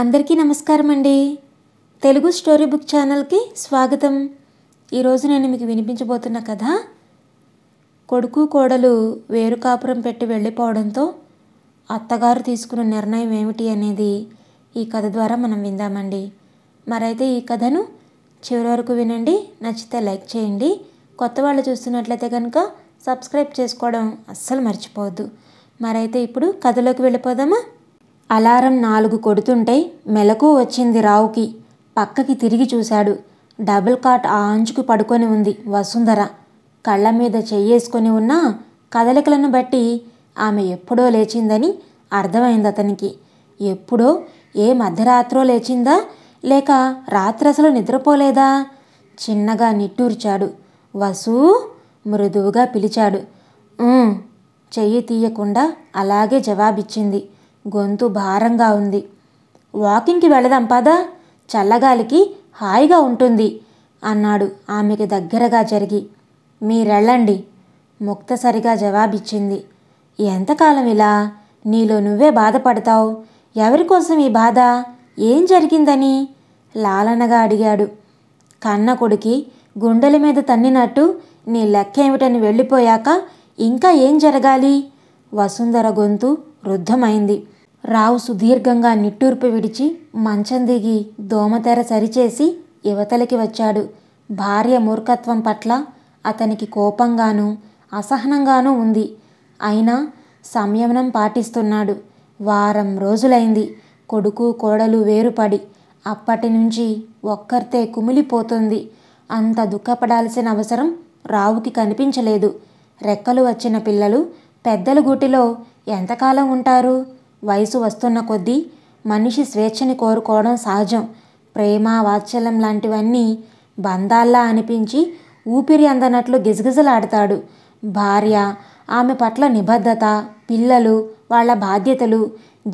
అందరికీ నమస్కారం అండి తెలుగు స్టోరీ బుక్ ఛానల్కి స్వాగతం ఈరోజు నేను మీకు వినిపించబోతున్న కథ కొడుకు కోడలు వేరు కాపురం పెట్టి వెళ్ళిపోవడంతో అత్తగారు తీసుకున్న నిర్ణయం ఏమిటి అనేది ఈ కథ ద్వారా మనం విందామండి మరైతే ఈ కథను చివరి వరకు వినండి నచ్చితే లైక్ చేయండి కొత్త వాళ్ళు చూస్తున్నట్లయితే కనుక సబ్స్క్రైబ్ చేసుకోవడం అస్సలు మర్చిపోవద్దు మరైతే ఇప్పుడు కథలోకి వెళ్ళిపోదామా అలారం నాలుగు కొడుతుంటే మెలకు వచ్చింది రావుకి పక్కకి తిరిగి చూశాడు డబుల్ కాట్ ఆ అంచుకు పడుకొని ఉంది వసుంధర కళ్ళ మీద చెయ్యేసుకొని ఉన్న కదలికలను బట్టి ఆమె ఎప్పుడో లేచిందని అర్థమైంది అతనికి ఎప్పుడో ఏ మధ్యరాత్రో లేచిందా లేక రాత్రసలు నిద్రపోలేదా చిన్నగా నిట్టూర్చాడు వసు మృదువుగా పిలిచాడు చెయ్యి తీయకుండా అలాగే జవాబిచ్చింది గొంతు భారంగా ఉంది వాకింగ్కి వెళదాం పదా చల్లగాలికి హాయిగా ఉంటుంది అన్నాడు ఆమెకి దగ్గరగా జరిగి మీరెళ్ళండి ముక్తసరిగా జవాబిచ్చింది ఎంతకాలం ఇలా నీలో నువ్వే బాధపడతావు ఎవరి కోసం ఈ బాధ ఏం జరిగిందని లాలనగా అడిగాడు కన్న కొడుకి గుండెల మీద తన్నినట్టు నీ లెక్కేమిటని వెళ్ళిపోయాక ఇంకా ఏం జరగాలి వసుంధర గొంతు వృద్ధమైంది రావు సుదీర్ఘంగా నిట్టూర్పు విడిచి మంచం దిగి దోమతెర సరిచేసి యువతలకి వచ్చాడు భార్య మూర్ఖత్వం పట్ల అతనికి కోపంగానూ అసహనంగానూ ఉంది అయినా సంయమనం పాటిస్తున్నాడు వారం రోజులైంది కొడుకు కోడలు వేరుపడి అప్పటి నుంచి ఒక్కరితే కుమిలిపోతుంది అంత దుఃఖపడాల్సిన అవసరం రావుకి కనిపించలేదు రెక్కలు వచ్చిన పిల్లలు పెద్దల గూటిలో ఎంతకాలం ఉంటారు వయసు వస్తున్న కొద్దీ మనిషి స్వేచ్ఛని కోరుకోవడం సహజం ప్రేమ వాత్సల్యం లాంటివన్నీ బంధాల్లా అనిపించి ఊపిరి అందనట్లు గిజగిజలాడతాడు భార్య ఆమె పట్ల నిబద్ధత పిల్లలు వాళ్ళ బాధ్యతలు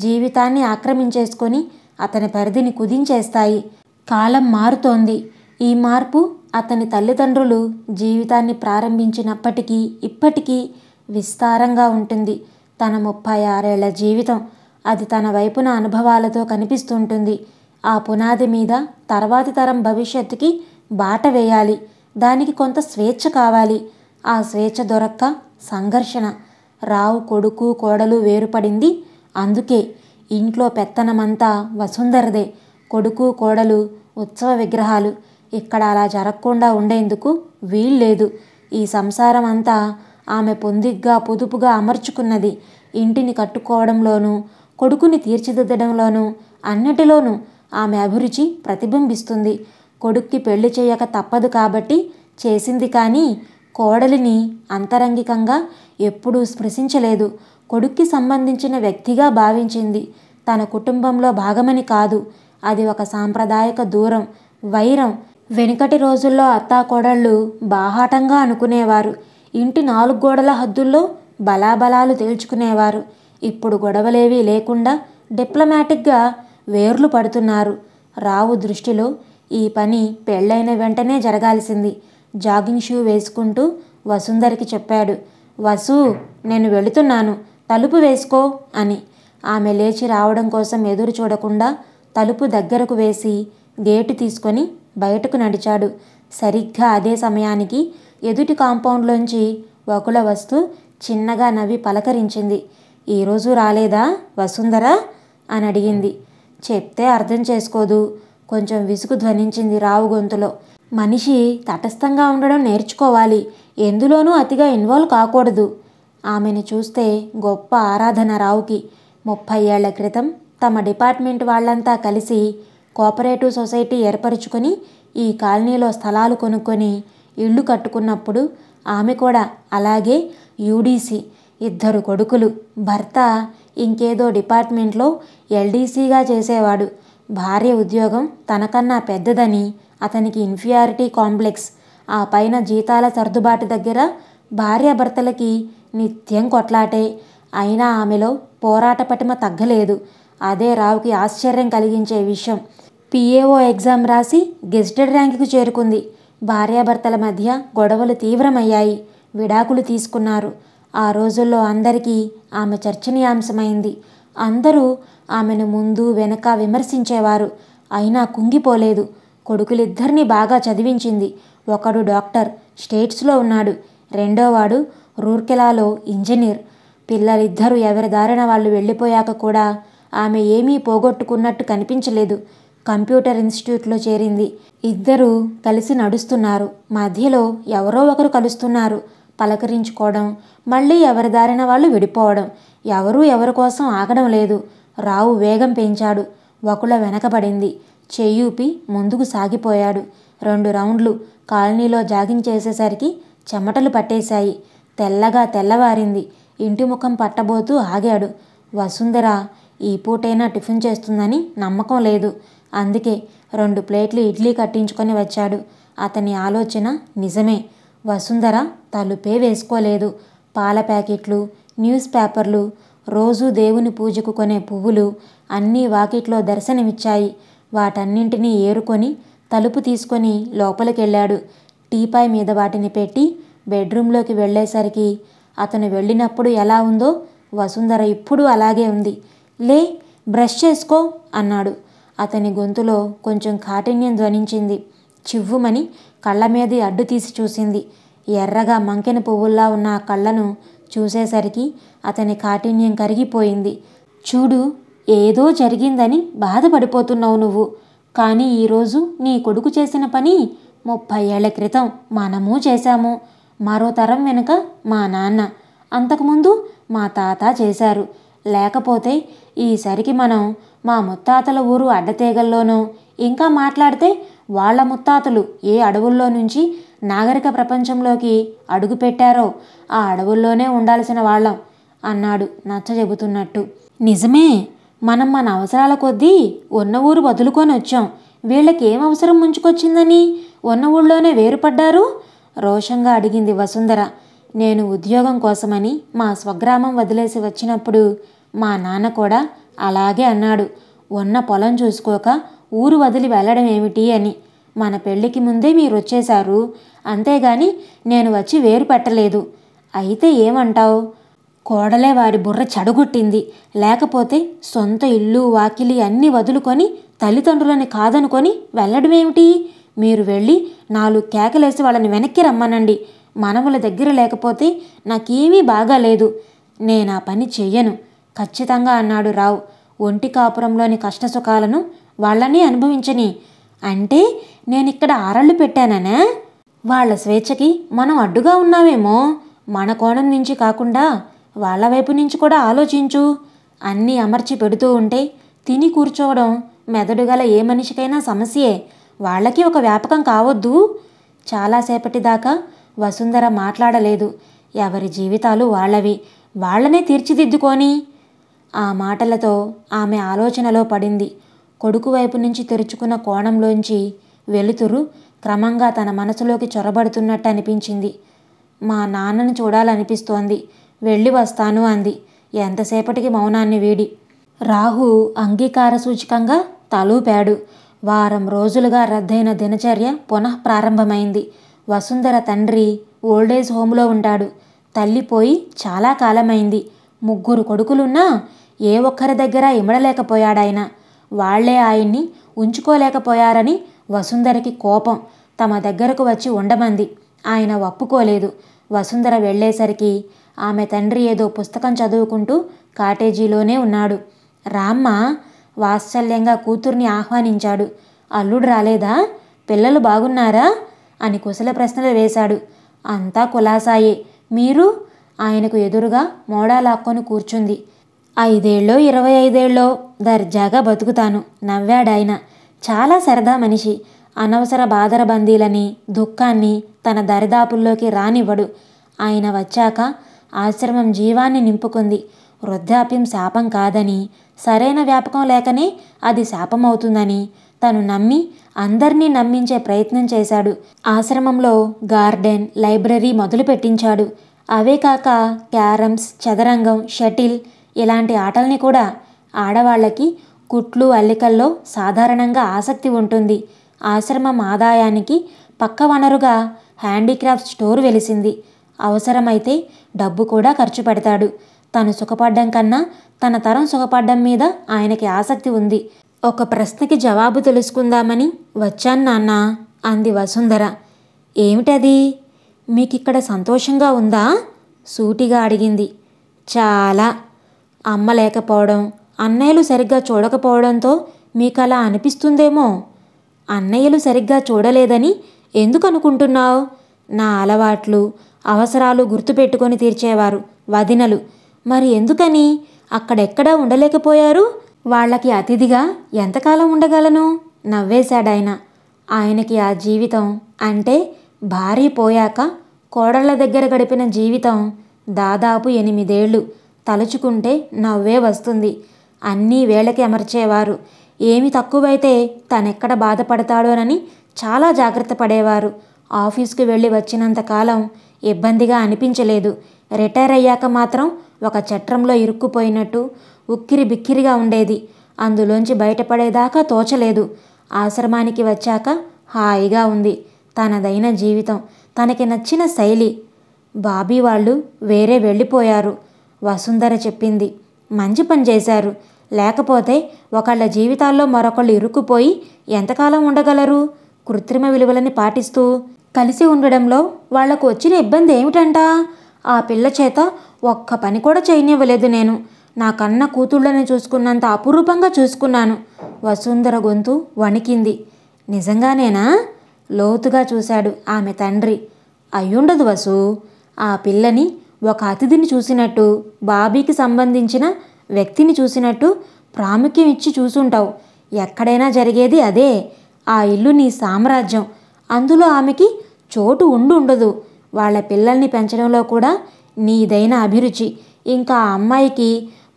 జీవితాన్ని ఆక్రమించేసుకొని అతని పరిధిని కుదించేస్తాయి కాలం మారుతోంది ఈ మార్పు అతని తల్లిదండ్రులు జీవితాన్ని ప్రారంభించినప్పటికీ ఇప్పటికీ విస్తారంగా ఉంటుంది తన ముప్పై ఆరేళ్ల జీవితం అది తన వైపున అనుభవాలతో కనిపిస్తుంటుంది ఆ పునాది మీద తర్వాతి తరం భవిష్యత్తుకి బాట వేయాలి దానికి కొంత స్వేచ్ఛ కావాలి ఆ స్వేచ్ఛ దొరక్క సంఘర్షణ రావు కొడుకు కోడలు వేరుపడింది అందుకే ఇంట్లో పెత్తనమంతా వసుంధరదే కొడుకు కోడలు ఉత్సవ విగ్రహాలు ఇక్కడ అలా జరగకుండా ఉండేందుకు వీల్లేదు ఈ సంసారం అంతా ఆమె పొందిగ్గా పొదుపుగా అమర్చుకున్నది ఇంటిని కట్టుకోవడంలోనూ కొడుకుని తీర్చిదిద్దడంలోనూ అన్నిటిలోనూ ఆమె అభిరుచి ప్రతిబింబిస్తుంది కొడుక్కి పెళ్లి చేయక తప్పదు కాబట్టి చేసింది కానీ కోడలిని అంతరంగికంగా ఎప్పుడూ స్పృశించలేదు కొడుక్కి సంబంధించిన వ్యక్తిగా భావించింది తన కుటుంబంలో భాగమని కాదు అది ఒక సాంప్రదాయక దూరం వైరం వెనుకటి రోజుల్లో అత్తాకోడళ్ళు బాహాటంగా అనుకునేవారు ఇంటి నాలుగు గోడల హద్దుల్లో బలాబలాలు తేల్చుకునేవారు ఇప్పుడు గొడవలేవీ లేకుండా డిప్లొమాటిక్గా వేర్లు పడుతున్నారు రావు దృష్టిలో ఈ పని పెళ్ళైన వెంటనే జరగాల్సింది జాగింగ్ షూ వేసుకుంటూ వసుందరికి చెప్పాడు వసు నేను వెళుతున్నాను తలుపు వేసుకో అని ఆమె లేచి రావడం కోసం ఎదురు చూడకుండా తలుపు దగ్గరకు వేసి గేటు తీసుకొని బయటకు నడిచాడు సరిగ్గా అదే సమయానికి ఎదుటి కాంపౌండ్లోంచి ఒకల వస్తూ చిన్నగా నవ్వి పలకరించింది ఈరోజు రాలేదా వసుంధర అని అడిగింది చెప్తే అర్థం చేసుకోదు కొంచెం విసుగు ధ్వనించింది రావు గొంతులో మనిషి తటస్థంగా ఉండడం నేర్చుకోవాలి ఎందులోనూ అతిగా ఇన్వాల్వ్ కాకూడదు ఆమెను చూస్తే గొప్ప ఆరాధన రావుకి ముప్పై ఏళ్ల క్రితం తమ డిపార్ట్మెంట్ వాళ్ళంతా కలిసి కోఆపరేటివ్ సొసైటీ ఏర్పరచుకొని ఈ కాలనీలో స్థలాలు కొనుక్కొని ఇల్లు కట్టుకున్నప్పుడు ఆమె కూడా అలాగే యూడీసీ ఇద్దరు కొడుకులు భర్త ఇంకేదో డిపార్ట్మెంట్లో ఎల్డీసీగా చేసేవాడు భార్య ఉద్యోగం తనకన్నా పెద్దదని అతనికి ఇన్ఫియారిటీ కాంప్లెక్స్ ఆ పైన జీతాల సర్దుబాటు దగ్గర భార్యాభర్తలకి నిత్యం కొట్లాటే అయినా ఆమెలో పోరాట పటిమ తగ్గలేదు అదే రావుకి ఆశ్చర్యం కలిగించే విషయం పిఏఓ ఎగ్జామ్ రాసి గెజిటెడ్ ర్యాంకుకు చేరుకుంది భార్యాభర్తల మధ్య గొడవలు తీవ్రమయ్యాయి విడాకులు తీసుకున్నారు ఆ రోజుల్లో అందరికీ ఆమె చర్చనీయాంశమైంది అందరూ ఆమెను ముందు వెనక విమర్శించేవారు అయినా కుంగిపోలేదు కొడుకులిద్దరినీ బాగా చదివించింది ఒకడు డాక్టర్ స్టేట్స్లో ఉన్నాడు రెండోవాడు రూర్కెలాలో ఇంజనీర్ పిల్లలిద్దరూ ఎవరి దారిన వాళ్ళు వెళ్ళిపోయాక కూడా ఆమె ఏమీ పోగొట్టుకున్నట్టు కనిపించలేదు కంప్యూటర్ ఇన్స్టిట్యూట్లో చేరింది ఇద్దరూ కలిసి నడుస్తున్నారు మధ్యలో ఎవరో ఒకరు కలుస్తున్నారు పలకరించుకోవడం మళ్ళీ ఎవరి దారిన వాళ్ళు విడిపోవడం ఎవరూ ఎవరి కోసం ఆగడం లేదు రావు వేగం పెంచాడు ఒకళ్ళ వెనకబడింది చెయ్యూపి ముందుకు సాగిపోయాడు రెండు రౌండ్లు కాలనీలో జాగింగ్ చేసేసరికి చెమటలు పట్టేశాయి తెల్లగా తెల్లవారింది ఇంటి ముఖం పట్టబోతూ ఆగాడు వసుంధర ఈ పూటైనా టిఫిన్ చేస్తుందని నమ్మకం లేదు అందుకే రెండు ప్లేట్లు ఇడ్లీ కట్టించుకొని వచ్చాడు అతని ఆలోచన నిజమే వసుంధర తలుపే వేసుకోలేదు పాల ప్యాకెట్లు న్యూస్ పేపర్లు రోజూ దేవుని పూజకు కొనే పువ్వులు అన్నీ వాకిట్లో దర్శనమిచ్చాయి వాటన్నింటినీ ఏరుకొని తలుపు తీసుకొని లోపలికెళ్ళాడు టీపాయ్ మీద వాటిని పెట్టి బెడ్రూంలోకి వెళ్ళేసరికి అతను వెళ్ళినప్పుడు ఎలా ఉందో వసుంధర ఇప్పుడు అలాగే ఉంది లే బ్రష్ చేసుకో అన్నాడు అతని గొంతులో కొంచెం కాఠిన్యం ధ్వనించింది చివ్వుమని కళ్ళ మీది అడ్డు తీసి చూసింది ఎర్రగా మంకెన పువ్వుల్లా ఉన్న ఆ కళ్ళను చూసేసరికి అతని కాఠిన్యం కరిగిపోయింది చూడు ఏదో జరిగిందని బాధపడిపోతున్నావు నువ్వు కానీ ఈరోజు నీ కొడుకు చేసిన పని ముప్పై ఏళ్ల క్రితం మనము చేశాము మరో తరం వెనుక మా నాన్న అంతకుముందు మా తాత చేశారు లేకపోతే ఈసరికి మనం మా ముత్తాతల ఊరు అడ్డతీగల్లోనూ ఇంకా మాట్లాడితే వాళ్ళ ముత్తాతలు ఏ అడవుల్లో నుంచి నాగరిక ప్రపంచంలోకి అడుగుపెట్టారో ఆ అడవుల్లోనే ఉండాల్సిన వాళ్ళం అన్నాడు నచ్చ చెబుతున్నట్టు నిజమే మనం మన అవసరాల కొద్దీ ఉన్న ఊరు వదులుకొని వచ్చాం వీళ్ళకి ఏం అవసరం ముంచుకొచ్చిందని ఉన్న ఊళ్ళోనే వేరుపడ్డారు రోషంగా అడిగింది వసుంధర నేను ఉద్యోగం కోసమని మా స్వగ్రామం వదిలేసి వచ్చినప్పుడు మా నాన్న కూడా అలాగే అన్నాడు ఉన్న పొలం చూసుకోక ఊరు వదిలి వెళ్ళడం ఏమిటి అని మన పెళ్ళికి ముందే మీరు వచ్చేశారు అంతేగాని నేను వచ్చి వేరు పెట్టలేదు అయితే ఏమంటావు కోడలే వారి బుర్ర చెడుగుట్టింది లేకపోతే సొంత ఇల్లు వాకిలి అన్నీ వదులుకొని తల్లిదండ్రులని కాదనుకొని వెళ్ళడమేమిటి మీరు వెళ్ళి నాలుగు కేకలేసి వాళ్ళని వెనక్కి రమ్మనండి మనవుల దగ్గర లేకపోతే నాకేమీ బాగాలేదు నేను ఆ పని చెయ్యను ఖచ్చితంగా అన్నాడు రావు ఒంటి కాపురంలోని కష్టసుఖాలను వాళ్ళని అనుభవించని అంటే నేను ఇక్కడ ఆరళ్ళు పెట్టాననే వాళ్ళ స్వేచ్ఛకి మనం అడ్డుగా ఉన్నామేమో మన కోణం నుంచి కాకుండా వాళ్ళ వైపు నుంచి కూడా ఆలోచించు అన్నీ అమర్చి పెడుతూ ఉంటే తిని కూర్చోవడం మెదడు గల ఏ మనిషికైనా సమస్యే వాళ్ళకి ఒక వ్యాపకం కావద్దు చాలాసేపటి దాకా వసుంధర మాట్లాడలేదు ఎవరి జీవితాలు వాళ్ళవి వాళ్లనే తీర్చిదిద్దుకొని ఆ మాటలతో ఆమె ఆలోచనలో పడింది కొడుకు వైపు నుంచి తెరుచుకున్న కోణంలోంచి వెలుతురు క్రమంగా తన మనసులోకి చొరబడుతున్నట్టు అనిపించింది మా నాన్నను చూడాలనిపిస్తోంది వెళ్ళి వస్తాను అంది ఎంతసేపటికి మౌనాన్ని వీడి రాహు అంగీకార సూచకంగా తలూపాడు వారం రోజులుగా రద్దయిన దినచర్య పునఃప్రారంభమైంది వసుంధర తండ్రి ఓల్డేజ్ హోమ్లో ఉంటాడు తల్లి పోయి చాలా కాలమైంది ముగ్గురు కొడుకులున్నా ఏ ఒక్కరి దగ్గర ఇమడలేకపోయాడాయన వాళ్లే ఆయన్ని ఉంచుకోలేకపోయారని వసుంధరకి కోపం తమ దగ్గరకు వచ్చి ఉండమంది ఆయన ఒప్పుకోలేదు వసుంధర వెళ్లేసరికి ఆమె తండ్రి ఏదో పుస్తకం చదువుకుంటూ కాటేజీలోనే ఉన్నాడు రామ్మ వాత్సల్యంగా కూతుర్ని ఆహ్వానించాడు అల్లుడు రాలేదా పిల్లలు బాగున్నారా అని కుశల ప్రశ్నలు వేశాడు అంతా కులాసాయే మీరు ఆయనకు ఎదురుగా మోడాలాక్కొని కూర్చుంది ఐదేళ్ళో ఇరవై ఐదేళ్ళో దర్జాగా బతుకుతాను నవ్వాడాయన చాలా సరదా మనిషి అనవసర బందీలని దుఃఖాన్ని తన దరిదాపుల్లోకి రానివ్వడు ఆయన వచ్చాక ఆశ్రమం జీవాన్ని నింపుకుంది వృద్ధాప్యం శాపం కాదని సరైన వ్యాపకం లేకనే అది శాపమవుతుందని తను నమ్మి అందరినీ నమ్మించే ప్రయత్నం చేశాడు ఆశ్రమంలో గార్డెన్ లైబ్రరీ మొదలు పెట్టించాడు అవే కాక క్యారమ్స్ చదరంగం షటిల్ ఇలాంటి ఆటల్ని కూడా ఆడవాళ్ళకి కుట్లు అల్లికల్లో సాధారణంగా ఆసక్తి ఉంటుంది ఆశ్రమం ఆదాయానికి పక్క వనరుగా హ్యాండీక్రాఫ్ట్ స్టోర్ వెలిసింది అవసరమైతే డబ్బు కూడా ఖర్చు పెడతాడు తను సుఖపడ్డం కన్నా తన తరం సుఖపడ్డం మీద ఆయనకి ఆసక్తి ఉంది ఒక ప్రశ్నకి జవాబు తెలుసుకుందామని వచ్చాను నాన్న అంది వసుంధర ఏమిటది మీకిక్కడ సంతోషంగా ఉందా సూటిగా అడిగింది చాలా అమ్మ లేకపోవడం అన్నయ్యలు సరిగ్గా చూడకపోవడంతో మీకు అలా అనిపిస్తుందేమో అన్నయ్యలు సరిగ్గా చూడలేదని ఎందుకు అనుకుంటున్నావు నా అలవాట్లు అవసరాలు గుర్తుపెట్టుకొని తీర్చేవారు వదినలు మరి ఎందుకని అక్కడెక్కడా ఉండలేకపోయారు వాళ్లకి అతిథిగా ఎంతకాలం ఉండగలను నవ్వేశాడాయన ఆయనకి ఆ జీవితం అంటే భారీ పోయాక కోడళ్ల దగ్గర గడిపిన జీవితం దాదాపు ఎనిమిదేళ్లు తలుచుకుంటే నవ్వే వస్తుంది అన్నీ వేళకి అమర్చేవారు ఏమి తక్కువైతే తనెక్కడ బాధపడతాడోనని చాలా జాగ్రత్త పడేవారు ఆఫీస్కి వెళ్ళి వచ్చినంతకాలం ఇబ్బందిగా అనిపించలేదు రిటైర్ అయ్యాక మాత్రం ఒక చట్రంలో ఇరుక్కుపోయినట్టు ఉక్కిరి బిక్కిరిగా ఉండేది అందులోంచి బయటపడేదాకా తోచలేదు ఆశ్రమానికి వచ్చాక హాయిగా ఉంది తనదైన జీవితం తనకి నచ్చిన శైలి బాబీ వాళ్ళు వేరే వెళ్ళిపోయారు వసుంధర చెప్పింది మంచి పని చేశారు లేకపోతే ఒకళ్ళ జీవితాల్లో మరొకళ్ళు ఇరుక్కుపోయి ఎంతకాలం ఉండగలరు కృత్రిమ విలువలని పాటిస్తూ కలిసి ఉండడంలో వాళ్లకు వచ్చిన ఇబ్బంది ఏమిటంటా ఆ పిల్ల చేత ఒక్క పని కూడా చేయనివ్వలేదు నేను నా కన్న కూతుళ్ళని చూసుకున్నంత అపురూపంగా చూసుకున్నాను వసుంధర గొంతు వణికింది నిజంగానేనా లోతుగా చూశాడు ఆమె తండ్రి అయ్యుండదు వసు ఆ పిల్లని ఒక అతిథిని చూసినట్టు బాబీకి సంబంధించిన వ్యక్తిని చూసినట్టు ప్రాముఖ్యం ఇచ్చి చూసుంటావు ఎక్కడైనా జరిగేది అదే ఆ ఇల్లు నీ సామ్రాజ్యం అందులో ఆమెకి చోటు ఉండు ఉండదు వాళ్ళ పిల్లల్ని పెంచడంలో కూడా నీదైన అభిరుచి ఇంకా ఆ అమ్మాయికి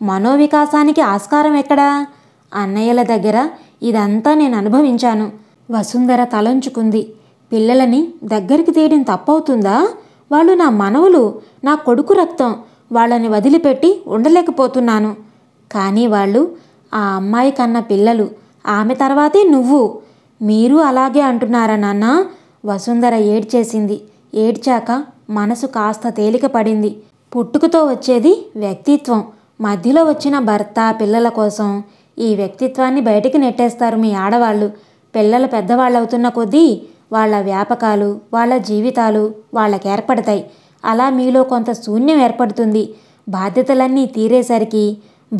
మనోవికాసానికి ఆస్కారం ఎక్కడా అన్నయ్యల దగ్గర ఇదంతా నేను అనుభవించాను వసుంధర తలంచుకుంది పిల్లలని దగ్గరికి తీయడం తప్పవుతుందా వాళ్ళు నా మనవులు నా కొడుకు రక్తం వాళ్ళని వదిలిపెట్టి ఉండలేకపోతున్నాను కానీ వాళ్ళు ఆ అమ్మాయి కన్న పిల్లలు ఆమె తర్వాతే నువ్వు మీరు అలాగే అంటున్నారా నాన్న వసుంధర ఏడ్చేసింది ఏడ్చాక మనసు కాస్త తేలిక పడింది పుట్టుకతో వచ్చేది వ్యక్తిత్వం మధ్యలో వచ్చిన భర్త పిల్లల కోసం ఈ వ్యక్తిత్వాన్ని బయటికి నెట్టేస్తారు మీ ఆడవాళ్ళు పిల్లలు పెద్దవాళ్ళు అవుతున్న కొద్దీ వాళ్ళ వ్యాపకాలు వాళ్ళ జీవితాలు వాళ్ళకి ఏర్పడతాయి అలా మీలో కొంత శూన్యం ఏర్పడుతుంది బాధ్యతలన్నీ తీరేసరికి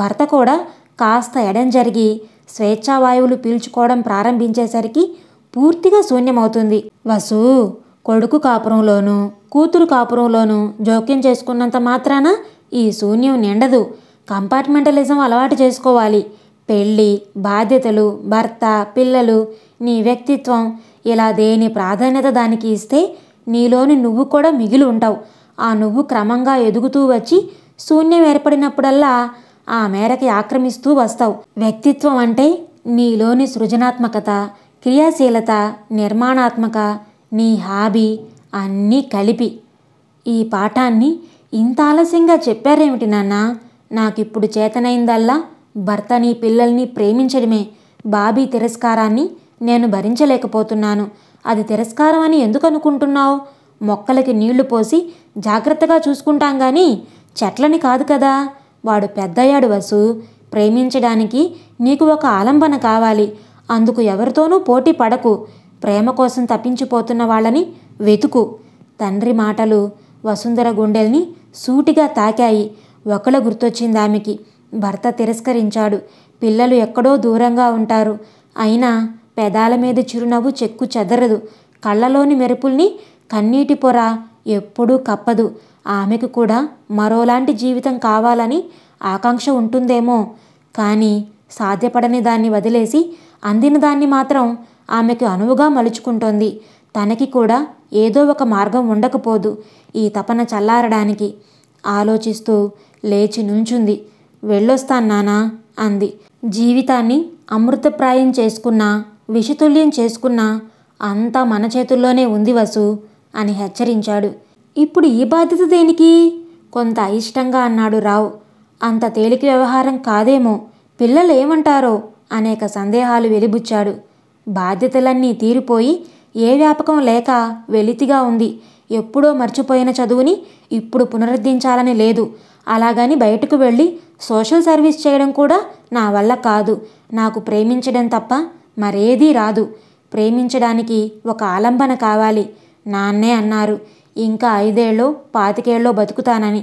భర్త కూడా కాస్త ఎడం జరిగి స్వేచ్ఛావాయువులు పీల్చుకోవడం ప్రారంభించేసరికి పూర్తిగా శూన్యమవుతుంది వసు కొడుకు కాపురంలోనూ కూతురు కాపురంలోనూ జోక్యం చేసుకున్నంత మాత్రాన ఈ శూన్యం నిండదు కంపార్ట్మెంటలిజం అలవాటు చేసుకోవాలి పెళ్ళి బాధ్యతలు భర్త పిల్లలు నీ వ్యక్తిత్వం ఇలా దేని ప్రాధాన్యత దానికి ఇస్తే నీలోని నువ్వు కూడా మిగిలి ఉంటావు ఆ నువ్వు క్రమంగా ఎదుగుతూ వచ్చి శూన్యం ఏర్పడినప్పుడల్లా ఆ మేరకి ఆక్రమిస్తూ వస్తావు వ్యక్తిత్వం అంటే నీలోని సృజనాత్మకత క్రియాశీలత నిర్మాణాత్మక నీ హాబీ అన్నీ కలిపి ఈ పాఠాన్ని ఇంత ఆలస్యంగా చెప్పారేమిటి నాన్నా నాకిప్పుడు చేతనైందల్లా భర్తని పిల్లల్ని ప్రేమించడమే బాబీ తిరస్కారాన్ని నేను భరించలేకపోతున్నాను అది తిరస్కారం అని ఎందుకు అనుకుంటున్నావు మొక్కలకి నీళ్లు పోసి జాగ్రత్తగా చూసుకుంటాం గాని చెట్లని కాదు కదా వాడు పెద్దయ్యాడు వసు ప్రేమించడానికి నీకు ఒక ఆలంబన కావాలి అందుకు ఎవరితోనూ పోటీ పడకు ప్రేమ కోసం తప్పించిపోతున్న వాళ్ళని వెతుకు తండ్రి మాటలు వసుంధర గుండెల్ని సూటిగా తాకాయి ఒకళ్ళ గుర్తొచ్చింది ఆమెకి భర్త తిరస్కరించాడు పిల్లలు ఎక్కడో దూరంగా ఉంటారు అయినా పెదాల మీద చిరునవ్వు చెక్కు చెదరదు కళ్ళలోని మెరుపుల్ని కన్నీటి పొర ఎప్పుడూ కప్పదు ఆమెకు కూడా మరోలాంటి జీవితం కావాలని ఆకాంక్ష ఉంటుందేమో కానీ సాధ్యపడని దాన్ని వదిలేసి అందిన దాన్ని మాత్రం ఆమెకు అనువుగా మలుచుకుంటోంది తనకి కూడా ఏదో ఒక మార్గం ఉండకపోదు ఈ తపన చల్లారడానికి ఆలోచిస్తూ లేచి నుంచుంది వెళ్ళొస్తాను నానా అంది జీవితాన్ని అమృతప్రాయం చేసుకున్నా విషతుల్యం చేసుకున్నా అంతా మన చేతుల్లోనే ఉంది వసు అని హెచ్చరించాడు ఇప్పుడు ఈ బాధ్యత దేనికి కొంత అయిష్టంగా అన్నాడు రావు అంత తేలిక వ్యవహారం కాదేమో పిల్లలు ఏమంటారో అనేక సందేహాలు వెలిబుచ్చాడు బాధ్యతలన్నీ తీరిపోయి ఏ వ్యాపకం లేక వెలితిగా ఉంది ఎప్పుడో మర్చిపోయిన చదువుని ఇప్పుడు పునరుద్ధరించాలని లేదు అలాగని బయటకు వెళ్ళి సోషల్ సర్వీస్ చేయడం కూడా నా వల్ల కాదు నాకు ప్రేమించడం తప్ప మరేదీ రాదు ప్రేమించడానికి ఒక ఆలంబన కావాలి నాన్నే అన్నారు ఇంకా ఐదేళ్ళో పాతికేళ్ళో బతుకుతానని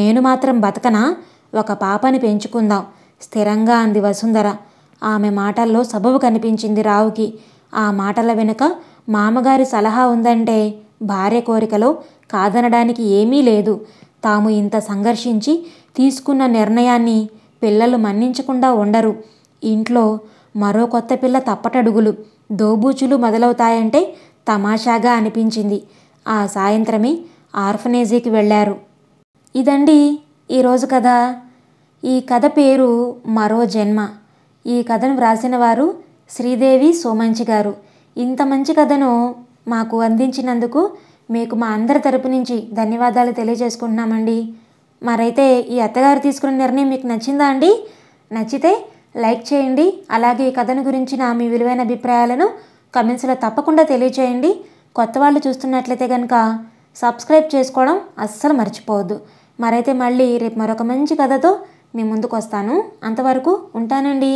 నేను మాత్రం బతకనా ఒక పాపని పెంచుకుందాం స్థిరంగా అంది వసుంధర ఆమె మాటల్లో సబబు కనిపించింది రావుకి ఆ మాటల వెనుక మామగారి సలహా ఉందంటే భార్య కోరికలో కాదనడానికి ఏమీ లేదు తాము ఇంత సంఘర్షించి తీసుకున్న నిర్ణయాన్ని పిల్లలు మన్నించకుండా ఉండరు ఇంట్లో మరో కొత్త పిల్ల తప్పటడుగులు దోబూచులు మొదలవుతాయంటే తమాషాగా అనిపించింది ఆ సాయంత్రమే ఆర్ఫనేజీకి వెళ్ళారు ఇదండి ఈరోజు కథ ఈ కథ పేరు మరో జన్మ ఈ కథను వ్రాసిన వారు శ్రీదేవి సోమంచి గారు ఇంత మంచి కథను మాకు అందించినందుకు మీకు మా అందరి తరపు నుంచి ధన్యవాదాలు తెలియజేసుకుంటున్నామండి మరైతే ఈ అత్తగారు తీసుకున్న నిర్ణయం మీకు నచ్చిందా అండి నచ్చితే లైక్ చేయండి అలాగే ఈ కథను గురించిన మీ విలువైన అభిప్రాయాలను కమెంట్స్లో తప్పకుండా తెలియజేయండి కొత్త వాళ్ళు చూస్తున్నట్లయితే కనుక సబ్స్క్రైబ్ చేసుకోవడం అస్సలు మర్చిపోవద్దు మరైతే మళ్ళీ రేపు మరొక మంచి కథతో మీ ముందుకు వస్తాను అంతవరకు ఉంటానండి